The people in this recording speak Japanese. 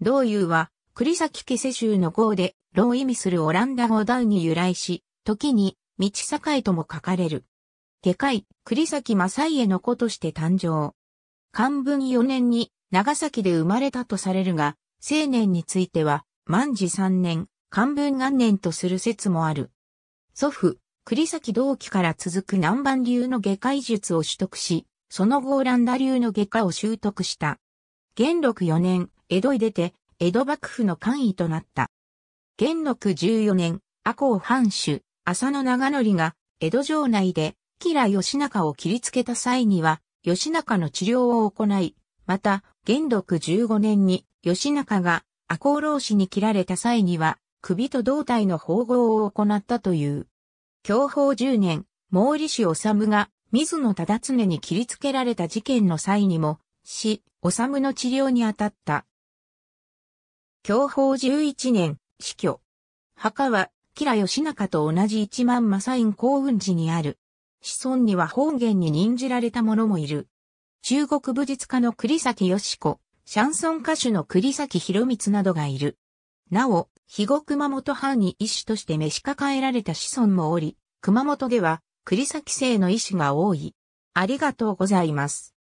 同友は、栗崎家世襲の号で、老意味するオランダ語ダウに由来し、時に、道境とも書かれる。下界、栗崎正家の子として誕生。漢文4年に、長崎で生まれたとされるが、青年については、万事3年、漢文元年とする説もある。祖父、栗崎同期から続く南蛮流の下界術を取得し、その後オランダ流の下界を習得した。元禄4年、江戸へ出て、江戸幕府の官位となった。元禄14年、阿公藩主、浅野長則が、江戸城内で、吉良義仲を切りつけた際には、義仲の治療を行い、また、元禄15年に、義仲が、赤穂老子に切られた際には、首と胴体の縫合を行ったという。享保10年、毛利氏治が、水野忠常に切りつけられた事件の際にも、死、治の治療に当たった。享保11年、死去。墓は、吉良義仲と同じ一万正院幸運寺にある。子孫には本源に任じられた者もいる。中国武術家の栗崎義子、シャンソン歌手の栗崎博光などがいる。なお、肥後熊本藩に医師として召し抱えられた子孫もおり、熊本では栗崎姓の医師が多い。ありがとうございます。